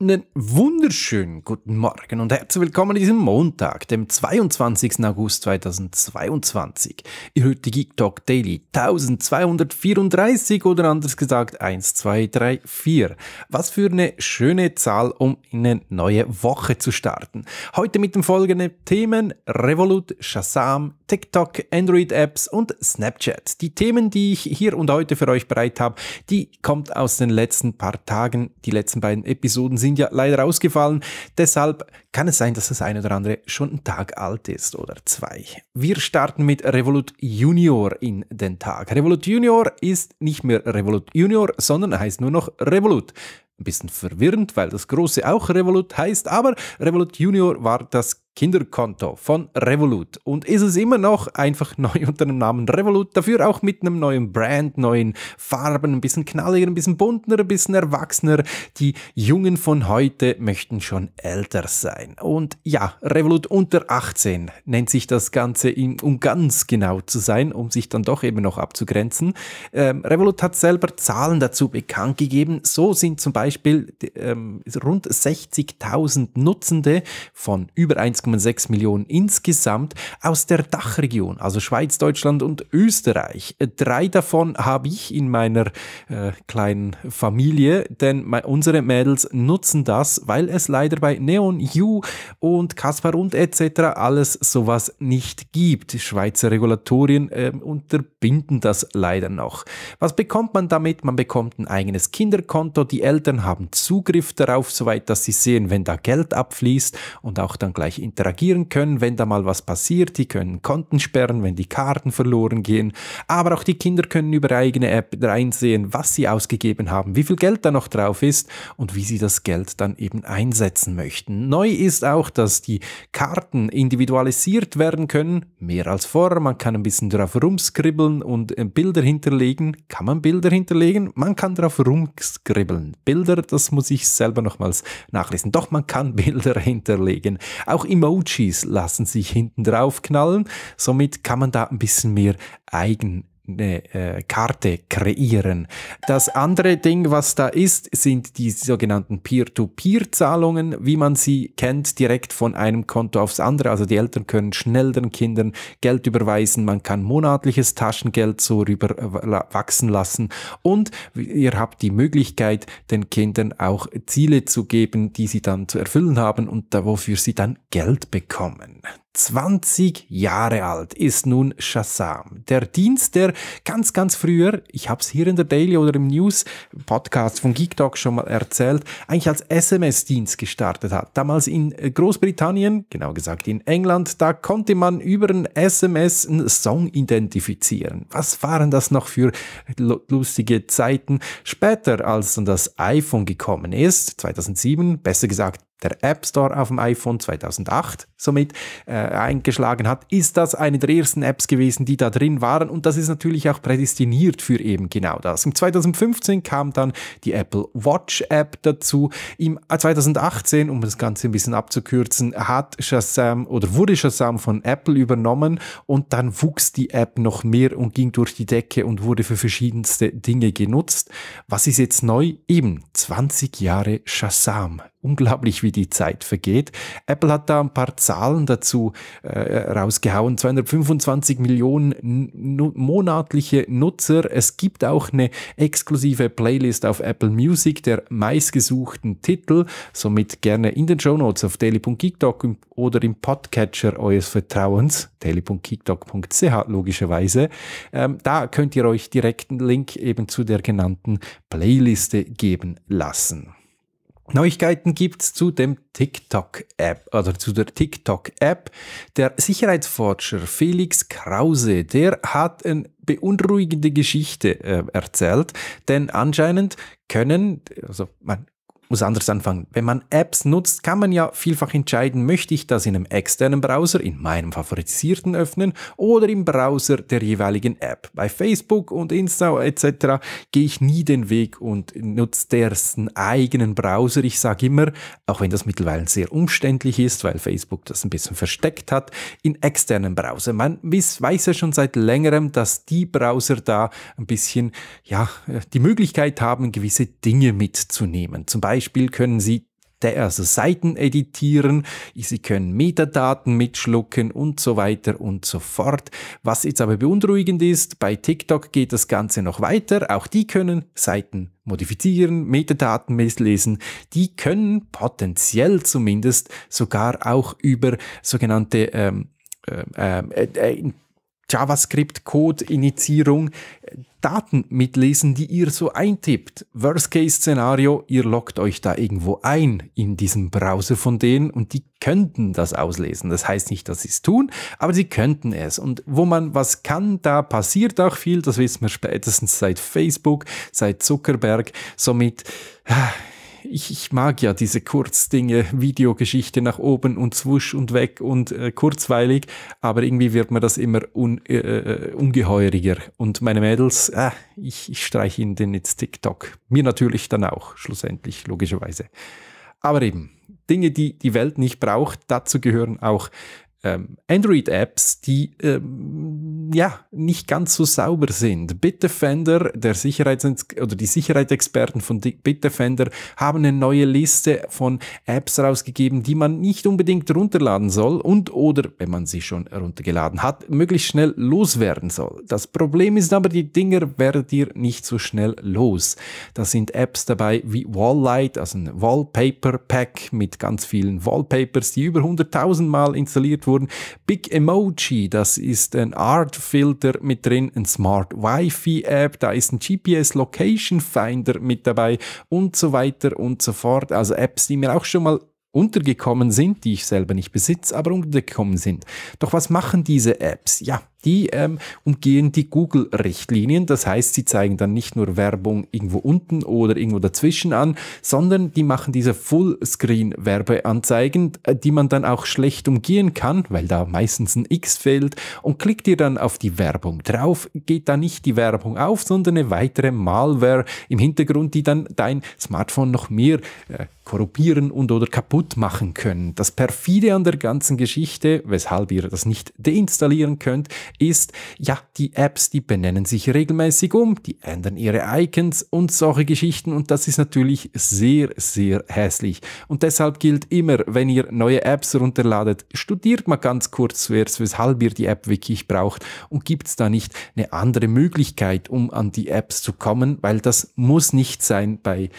Einen wunderschönen guten Morgen und herzlich willkommen an diesem Montag, dem 22. August 2022. Ihr hört die Geek Talk Daily 1234 oder anders gesagt 1, 2, 3, 4. Was für eine schöne Zahl, um in eine neue Woche zu starten. Heute mit den folgenden Themen Revolut, Shazam, TikTok, Android-Apps und Snapchat. Die Themen, die ich hier und heute für euch bereit habe, die kommt aus den letzten paar Tagen. Die letzten beiden Episoden sind sind ja leider ausgefallen. Deshalb kann es sein, dass das eine oder andere schon ein Tag alt ist oder zwei. Wir starten mit Revolut Junior in den Tag. Revolut Junior ist nicht mehr Revolut Junior, sondern heißt nur noch Revolut ein bisschen verwirrend, weil das große auch Revolut heißt, aber Revolut Junior war das Kinderkonto von Revolut und ist es immer noch einfach neu unter dem Namen Revolut, dafür auch mit einem neuen Brand, neuen Farben, ein bisschen knalliger, ein bisschen bunter, ein bisschen erwachsener. Die Jungen von heute möchten schon älter sein. Und ja, Revolut unter 18 nennt sich das Ganze, um ganz genau zu sein, um sich dann doch eben noch abzugrenzen. Ähm, Revolut hat selber Zahlen dazu bekannt gegeben. So sind zum Beispiel ähm, rund 60.000 Nutzende von über 1, 1,6 Millionen insgesamt aus der Dachregion, also Schweiz, Deutschland und Österreich. Drei davon habe ich in meiner äh, kleinen Familie, denn unsere Mädels nutzen das, weil es leider bei Neon U und Kaspar und etc. alles sowas nicht gibt. Schweizer Regulatorien äh, unterbinden das leider noch. Was bekommt man damit? Man bekommt ein eigenes Kinderkonto. Die Eltern haben Zugriff darauf, soweit dass sie sehen, wenn da Geld abfließt und auch dann gleich in interagieren können, wenn da mal was passiert. Die können Konten sperren, wenn die Karten verloren gehen. Aber auch die Kinder können über eigene App reinsehen, was sie ausgegeben haben, wie viel Geld da noch drauf ist und wie sie das Geld dann eben einsetzen möchten. Neu ist auch, dass die Karten individualisiert werden können, mehr als vorher. Man kann ein bisschen drauf rumskribbeln und äh, Bilder hinterlegen. Kann man Bilder hinterlegen? Man kann drauf rumskribbeln. Bilder, das muss ich selber nochmals nachlesen. Doch man kann Bilder hinterlegen. Auch im Emojis lassen sich hinten drauf knallen. Somit kann man da ein bisschen mehr Eigen eine äh, Karte kreieren. Das andere Ding, was da ist, sind die sogenannten Peer-to-Peer-Zahlungen, wie man sie kennt, direkt von einem Konto aufs andere. Also die Eltern können schnell den Kindern Geld überweisen, man kann monatliches Taschengeld so rüber äh, wachsen lassen und ihr habt die Möglichkeit, den Kindern auch Ziele zu geben, die sie dann zu erfüllen haben und da, wofür sie dann Geld bekommen. 20 Jahre alt ist nun Shazam. Der Dienst, der ganz, ganz früher, ich habe es hier in der Daily oder im News-Podcast von Geek Talk schon mal erzählt, eigentlich als SMS-Dienst gestartet hat. Damals in Großbritannien, genau gesagt in England, da konnte man über ein SMS einen Song identifizieren. Was waren das noch für lustige Zeiten? Später, als dann das iPhone gekommen ist, 2007, besser gesagt der App Store auf dem iPhone 2008 somit äh, eingeschlagen hat, ist das eine der ersten Apps gewesen, die da drin waren und das ist natürlich auch prädestiniert für eben genau das. Im 2015 kam dann die Apple Watch App dazu. Im 2018, um das Ganze ein bisschen abzukürzen, hat Shazam oder wurde Shazam von Apple übernommen und dann wuchs die App noch mehr und ging durch die Decke und wurde für verschiedenste Dinge genutzt. Was ist jetzt neu? Eben 20 Jahre Shazam. Unglaublich, wie wie die Zeit vergeht. Apple hat da ein paar Zahlen dazu äh, rausgehauen. 225 Millionen monatliche Nutzer. Es gibt auch eine exklusive Playlist auf Apple Music der meistgesuchten Titel. Somit gerne in den Show Notes auf daily.geekdoc oder im Podcatcher eures Vertrauens, daily.geekdoc.ch logischerweise. Ähm, da könnt ihr euch direkten Link eben zu der genannten Playliste geben lassen. Neuigkeiten gibt's zu dem TikTok-App oder also zu der TikTok-App. Der Sicherheitsforscher Felix Krause, der hat eine beunruhigende Geschichte äh, erzählt, denn anscheinend können, also man muss anders anfangen. Wenn man Apps nutzt, kann man ja vielfach entscheiden, möchte ich das in einem externen Browser, in meinem favorisierten öffnen oder im Browser der jeweiligen App. Bei Facebook und Insta etc. gehe ich nie den Weg und nutze dessen eigenen Browser. Ich sage immer, auch wenn das mittlerweile sehr umständlich ist, weil Facebook das ein bisschen versteckt hat, in externen Browser. Man weiß ja schon seit längerem, dass die Browser da ein bisschen ja, die Möglichkeit haben, gewisse Dinge mitzunehmen. Zum Beispiel Beispiel können Sie also Seiten editieren, Sie können Metadaten mitschlucken und so weiter und so fort. Was jetzt aber beunruhigend ist, bei TikTok geht das Ganze noch weiter. Auch die können Seiten modifizieren, Metadaten misslesen. Die können potenziell zumindest sogar auch über sogenannte ähm, äh, äh, äh JavaScript-Code-Initierung Daten mitlesen, die ihr so eintippt. Worst-Case-Szenario, ihr lockt euch da irgendwo ein in diesem Browser von denen und die könnten das auslesen. Das heißt nicht, dass sie es tun, aber sie könnten es. Und wo man was kann, da passiert auch viel. Das wissen wir spätestens seit Facebook, seit Zuckerberg. Somit ah, ich, ich mag ja diese Kurzdinge, Videogeschichte nach oben und zwusch und weg und äh, kurzweilig, aber irgendwie wird mir das immer un, äh, äh ungeheuriger. Und meine Mädels, äh, ich, ich streiche ihnen den jetzt TikTok. Mir natürlich dann auch, schlussendlich, logischerweise. Aber eben, Dinge, die die Welt nicht braucht, dazu gehören auch ähm, Android-Apps, die ähm, ja nicht ganz so sauber sind. Bitdefender, der Sicherheits- oder die Sicherheitsexperten von Bitdefender haben eine neue Liste von Apps rausgegeben, die man nicht unbedingt runterladen soll und oder, wenn man sie schon runtergeladen hat, möglichst schnell loswerden soll. Das Problem ist aber, die Dinger werdet ihr nicht so schnell los. Da sind Apps dabei wie Walllight, also ein Wallpaper-Pack mit ganz vielen Wallpapers, die über 100.000 Mal installiert wurden. Big Emoji, das ist ein Art-Filter mit drin, ein Smart Wi-Fi-App, da ist ein GPS Location Finder mit dabei und so weiter und so fort. Also Apps, die mir auch schon mal untergekommen sind, die ich selber nicht besitze, aber untergekommen sind. Doch was machen diese Apps? Ja, die ähm, umgehen die Google-Richtlinien. Das heißt, sie zeigen dann nicht nur Werbung irgendwo unten oder irgendwo dazwischen an, sondern die machen diese Fullscreen-Werbeanzeigen, äh, die man dann auch schlecht umgehen kann, weil da meistens ein X fehlt. Und klickt ihr dann auf die Werbung drauf, geht da nicht die Werbung auf, sondern eine weitere Malware im Hintergrund, die dann dein Smartphone noch mehr äh, korrupieren und oder kaputt machen können. Das perfide an der ganzen Geschichte, weshalb ihr das nicht deinstallieren könnt, ist, ja, die Apps, die benennen sich regelmäßig um, die ändern ihre Icons und solche Geschichten und das ist natürlich sehr, sehr hässlich. Und deshalb gilt immer, wenn ihr neue Apps runterladet, studiert mal ganz kurz, weshalb ihr die App wirklich braucht und gibt es da nicht eine andere Möglichkeit, um an die Apps zu kommen, weil das muss nicht sein bei,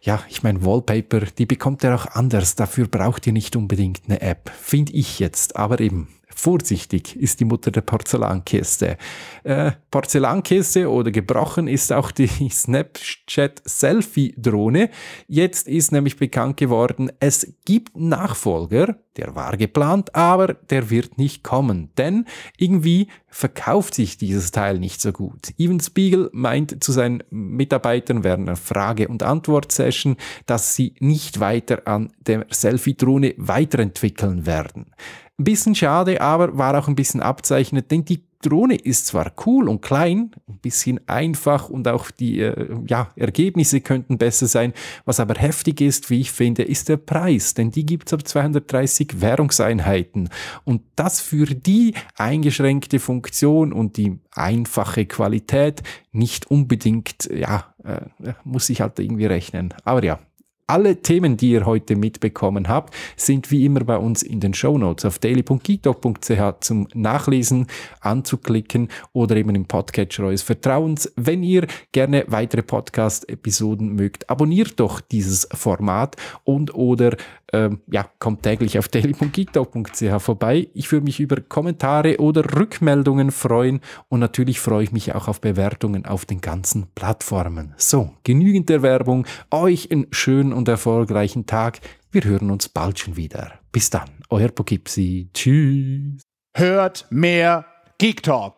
ja, ich meine, Wallpaper, die bekommt ihr auch anders, dafür braucht ihr nicht unbedingt eine App, finde ich jetzt, aber eben. Vorsichtig ist die Mutter der Porzellankiste. Äh, Porzellankiste oder gebrochen ist auch die Snapchat-Selfie-Drohne. Jetzt ist nämlich bekannt geworden, es gibt Nachfolger, der war geplant, aber der wird nicht kommen, denn irgendwie verkauft sich dieses Teil nicht so gut. Even Spiegel meint zu seinen Mitarbeitern während einer Frage- und Antwort-Session, dass sie nicht weiter an der Selfie-Drohne weiterentwickeln werden. Ein bisschen schade, aber war auch ein bisschen abzeichnet, denn die Drohne ist zwar cool und klein, ein bisschen einfach und auch die äh, ja, Ergebnisse könnten besser sein. Was aber heftig ist, wie ich finde, ist der Preis, denn die gibt es ab 230 Währungseinheiten. Und das für die eingeschränkte Funktion und die einfache Qualität nicht unbedingt, ja, äh, muss ich halt irgendwie rechnen. Aber ja, alle Themen, die ihr heute mitbekommen habt, sind wie immer bei uns in den Show Notes auf daily.geektalk.ch zum Nachlesen, anzuklicken oder eben im Podcatcher eures Vertrauens. Wenn ihr gerne weitere Podcast-Episoden mögt, abonniert doch dieses Format und oder ähm, ja, kommt täglich auf daily.geekdog.ch vorbei. Ich würde mich über Kommentare oder Rückmeldungen freuen und natürlich freue ich mich auch auf Bewertungen auf den ganzen Plattformen. So, genügend der Werbung. Euch einen schönen und erfolgreichen Tag. Wir hören uns bald schon wieder. Bis dann, euer Poughkeepsie. Tschüss. Hört mehr Geek Talk.